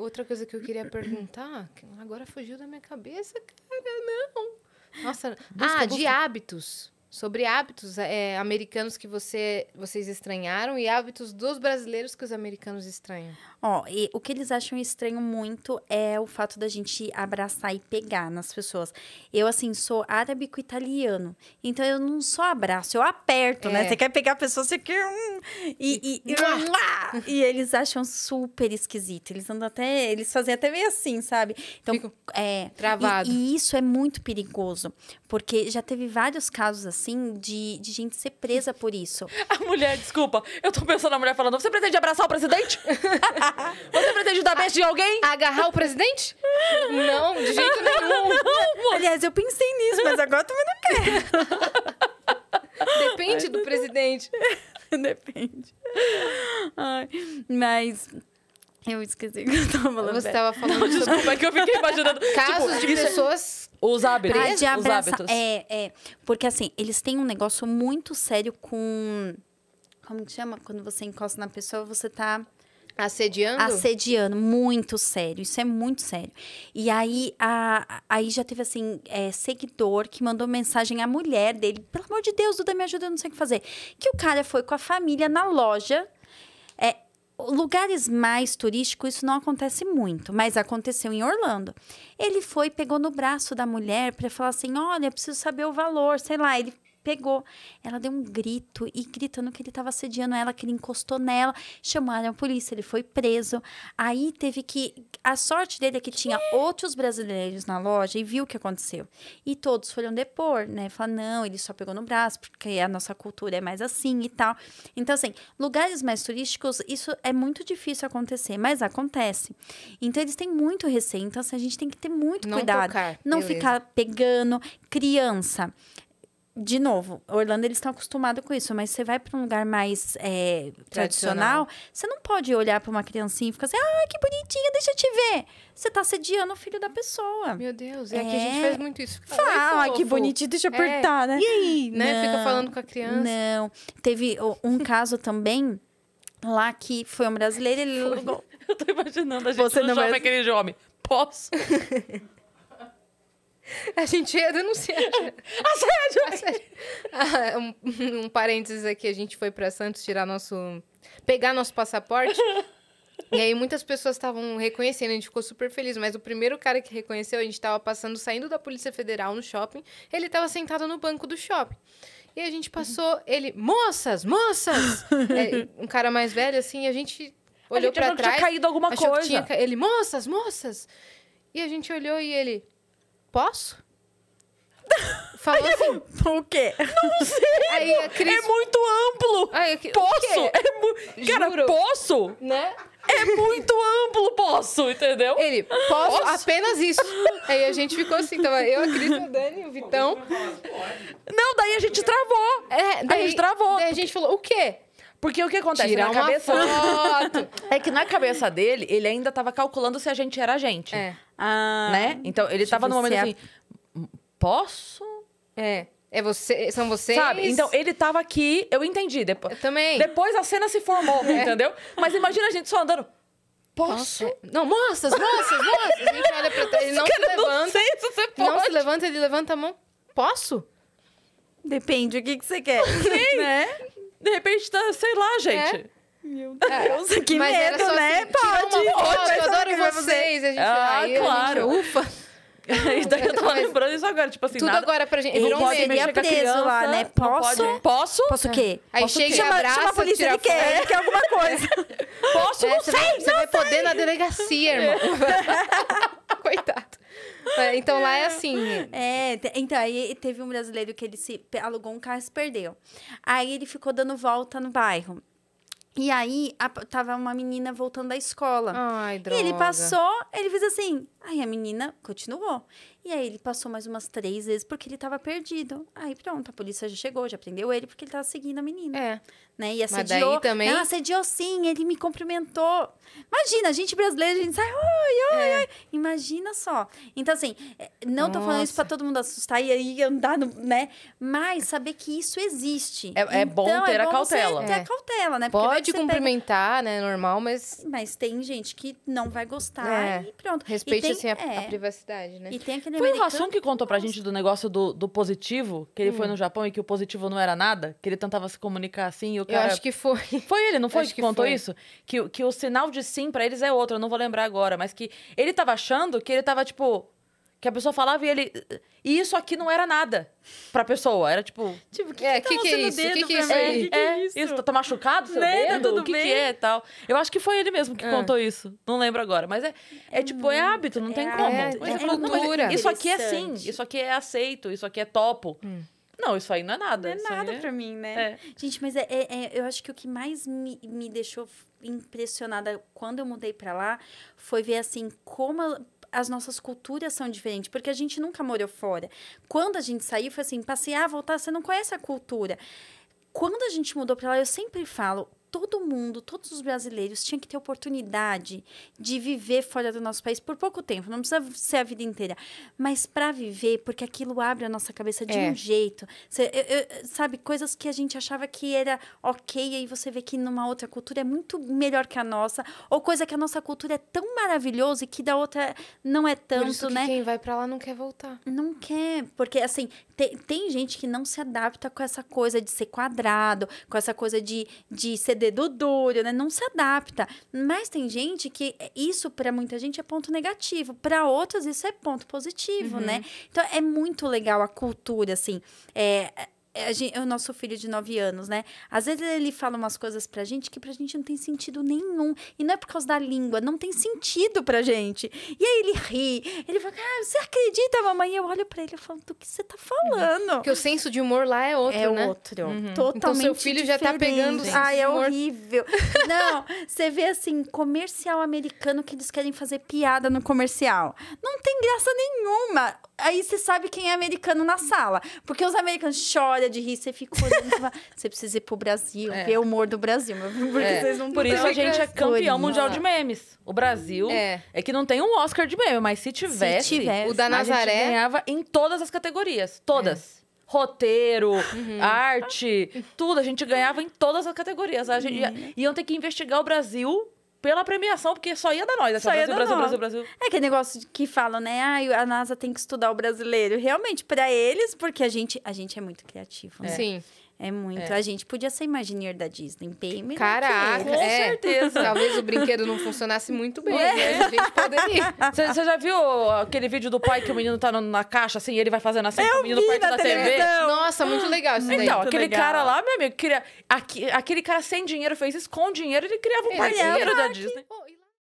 outra coisa que eu queria perguntar, que agora fugiu da minha cabeça, cara, não. Nossa, ah, de hábitos sobre hábitos é, americanos que você, vocês estranharam e hábitos dos brasileiros que os americanos estranham. Ó, e o que eles acham estranho muito é o fato da gente abraçar e pegar nas pessoas. Eu, assim, sou árabe italiano, então eu não só abraço, eu aperto, né? é. né? Você quer pegar a pessoa, você quer... um... e, e, e, e, eles acham super esquisito. Eles andam até... Eles fazem até meio assim, sabe? Então, Fico é... Travado. E, e isso é muito perigoso, porque já teve vários casos assim, assim, de, de gente ser presa por isso. A mulher, desculpa, eu tô pensando na mulher falando: você pretende abraçar o presidente? você pretende dar beijo em alguém? Agarrar o presidente? Não, de jeito nenhum. Não, Aliás, eu pensei nisso, mas agora também não quero. Depende do presidente. Depende. Ai, mas. Eu esqueci o que eu tava falando. Você tava falando. Não, desculpa, é que eu fiquei imaginando. Casos tipo, de é pessoas os hábitos. Ai, de abraçar. Os hábitos. É, é. Porque assim, eles têm um negócio muito sério com. Como que chama? Quando você encosta na pessoa, você tá. Assediando? Assediando, muito sério. Isso é muito sério. E aí, a, aí já teve, assim, é, seguidor que mandou mensagem à mulher dele. Pelo amor de Deus, Duda, me ajuda, eu não sei o que fazer. Que o cara foi com a família na loja lugares mais turísticos isso não acontece muito, mas aconteceu em Orlando. Ele foi, pegou no braço da mulher para falar assim: "Olha, preciso saber o valor, sei lá". Ele pegou. Ela deu um grito e gritando que ele estava assediando ela, que ele encostou nela. Chamaram a polícia, ele foi preso. Aí teve que. A sorte dele é que tinha outros brasileiros na loja e viu o que aconteceu. E todos foram depor, né? Falaram, não, ele só pegou no braço, porque a nossa cultura é mais assim e tal. Então, assim, lugares mais turísticos, isso é muito difícil acontecer, mas acontece. Então, eles têm muito receio. Então, assim, a gente tem que ter muito não cuidado. Tocar, não beleza. ficar pegando criança de novo, Orlando eles estão acostumados com isso, mas você vai para um lugar mais é, tradicional, tradicional, você não pode olhar para uma criancinha e ficar assim, ah, que bonitinha, deixa eu te ver. Você tá sediando o filho da pessoa. Meu Deus, é, é que a é. gente fez muito isso. Fala, Ai, que bonitinho, deixa eu é. apertar, né? E aí? Né? Não, né? Fica falando com a criança. Não. Teve um caso também lá que foi um brasileiro, ele foi. Eu tô imaginando a gente Você não vai... aquele homem. Posso? A gente ia denunciar. Assédio! Assédio. um, um parênteses aqui, a gente foi para Santos tirar nosso. pegar nosso passaporte. E aí muitas pessoas estavam reconhecendo, a gente ficou super feliz, mas o primeiro cara que reconheceu, a gente estava passando, saindo da Polícia Federal no shopping, ele estava sentado no banco do shopping. E a gente passou, ele, moças, moças! é, um cara mais velho, assim, a gente olhou para trás. Tinha caído alguma coisa. Tinha, ele, moças, moças! E a gente olhou e ele, posso? Falou assim. o quê? Não sei. Aí, Cris... É muito amplo. Aí, Posso? É mu... Cara, posso? Né? É muito amplo, posso, entendeu? Ele, posso, posso? apenas isso. Aí a gente ficou assim, tava eu, a Cris, o Dani, o Vitão. Não, daí a gente travou. É, daí, daí a gente travou. Daí a gente falou, o quê? Porque o que acontece Tirar na cabeça foto. é que na cabeça dele, ele ainda estava calculando se a gente era a gente. É. Ah, né? Então ele estava no momento é assim, posso? É. É você, são vocês. Sabe? Então ele estava aqui, eu entendi depois. Eu também. Depois a cena se formou, é. entendeu? Mas imagina a gente só andando. Posso? Nossa. É. Não, moças, moças, moças. A gente olha pra trás, ele não se levanta. Não, sei se você pode. não se levanta, ele levanta a mão. Posso? Depende, o que, que você quer? Sim. Né? de repente tá, sei lá, gente. É. Meu é. Deus, é. que Mas medo, só, né? Assim, pode, uma eu adoro vocês. A gente, ah, aí, claro. Gente, ufa. e daí eu tava lembrando isso agora, tipo assim, Tudo nada... agora pra gente. Ele não um pode mexer preso criança, lá, né? Posso? Pode... Posso? Posso o quê? Aí Posso chega e chama, abraça, chama a polícia, ele quer, ele quer alguma coisa. É, posso? É, não sei, Você não vai sei. poder na delegacia, irmão. É. Então lá é assim. É, então aí teve um brasileiro que ele se alugou um carro e se perdeu. Aí ele ficou dando volta no bairro. E aí a, tava uma menina voltando da escola. Ai, droga. E ele passou, ele fez assim: Aí a menina continuou. E aí ele passou mais umas três vezes porque ele estava perdido. Aí pronto, a polícia já chegou, já prendeu ele porque ele estava seguindo a menina. É. Né? E assediou. Mas também... Não, assediou sim, ele me cumprimentou. Imagina, a gente brasileira, a gente sai, oi, oi, é. oi. Imagina só. Então, assim, é, não Nossa. tô falando isso para todo mundo assustar e aí andar, no, né? Mas saber que isso existe. É, é bom ter é bom a cautela. Ter é. a é. cautela, né? Porque Pode cumprimentar, pega... né? Normal, mas. Mas tem gente que não vai gostar é. e pronto. Respeite assim, a, é. a, privacidade, né? E tem aquele Foi o Rassum que contou pra gente do negócio do, do positivo, que ele hum. foi no Japão e que o positivo não era nada, que ele tentava se comunicar assim e o cara... Eu acho que foi. Foi ele, não foi que, que, contou foi. isso? Que, que o sinal de sim para eles é outro, eu não vou lembrar agora, mas que ele tava achando que ele tava, tipo, que a pessoa falava e ele. E isso aqui não era nada pra pessoa. Era tipo. Tipo, que é, que, tá que, que é isso? É é, é, que que é isso? É, que é isso? isso? Tá, machucado seu né? dedo? o que, bem? que é tal? Eu acho que foi ele mesmo que é. contou isso. Não lembro agora. Mas é, é tipo, é hum, hábito, não tem como. É, é cultura. isso aqui é sim, isso aqui é aceito, isso aqui é topo. Hum. Não, isso aí não é nada. Não é nada aí... pra mim, né? Gente, mas é, eu acho que o que mais me, me deixou impressionada quando eu mudei para lá foi ver assim como as nossas culturas são diferentes, porque a gente nunca morou fora. Quando a gente saiu, foi assim, passear, voltar, você não conhece a cultura. Quando a gente mudou para lá, eu sempre falo, todo mundo, todos os brasileiros tinham que ter oportunidade de viver fora do nosso país por pouco tempo, não precisa ser a vida inteira, mas para viver, porque aquilo abre a nossa cabeça de é. um jeito. Cê, eu, eu, sabe, coisas que a gente achava que era ok, aí você vê que numa outra cultura é muito melhor que a nossa, ou coisa que a nossa cultura é tão maravilhosa e que da outra não é tanto, por isso né? Quem vai para lá não quer voltar. Não quer, porque assim, te, tem gente que não se adapta com essa coisa de ser quadrado, com essa coisa de, de ser dedo duro, né? Não se adapta. Mas tem gente que é, isso para muita gente é ponto negativo, para outros isso é ponto positivo, uhum. né? Então é muito legal a cultura, assim. É, é, gente, é o nosso filho de 9 anos, né? Às vezes ele fala umas coisas pra gente que pra gente não tem sentido nenhum. E não é por causa da língua, não tem sentido pra gente. E aí ele ri, ele fala, ah, você acredita, mamãe? E eu olho pra ele e falo, do que você tá falando? Porque o senso de humor lá é outro, é né? É outro, uhum. totalmente Então seu filho diferente. já tá pegando... Ah, é horrível. não, você vê assim, comercial americano que eles querem fazer piada no comercial. Não tem graça nenhuma. Aí você sabe quem é americano na sala. Porque os americanos choram de rir, você fica olhando. você precisa ir pro Brasil, é. ver o humor do Brasil. É. Porque é. vocês não Por isso a gente é campeão mundial de memes. O Brasil é. é. que não tem um Oscar de meme, mas se tivesse, se tivesse o da Nazaré a gente ganhava em todas as categorias. Todas. É. Roteiro, uhum. arte, tudo. A gente ganhava em todas as categorias. A gente ia, uhum. iam ter que investigar o Brasil pela premiação, porque só ia dar nós. É só ia Brasil, Brasil, Brasil, Brasil, Brasil. É aquele negócio que falam, né? a NASA tem que estudar o brasileiro. Realmente, para eles, porque a gente, a gente é muito criativo, né? Sim. É muito. É. A gente podia ser Imagineer da Disney. Payment. É Caraca, com é. certeza. Talvez o brinquedo não funcionasse muito bem. É. Né? A gente poderia. Você já viu aquele vídeo do pai que o menino tá na caixa assim, ele vai fazendo assim Eu com o menino perto da TV? Nossa, muito legal isso daí. Então, aquele legal. cara lá, meu amigo, queria, aquele cara sem dinheiro fez isso com dinheiro, ele criava um é, parceiro da Disney.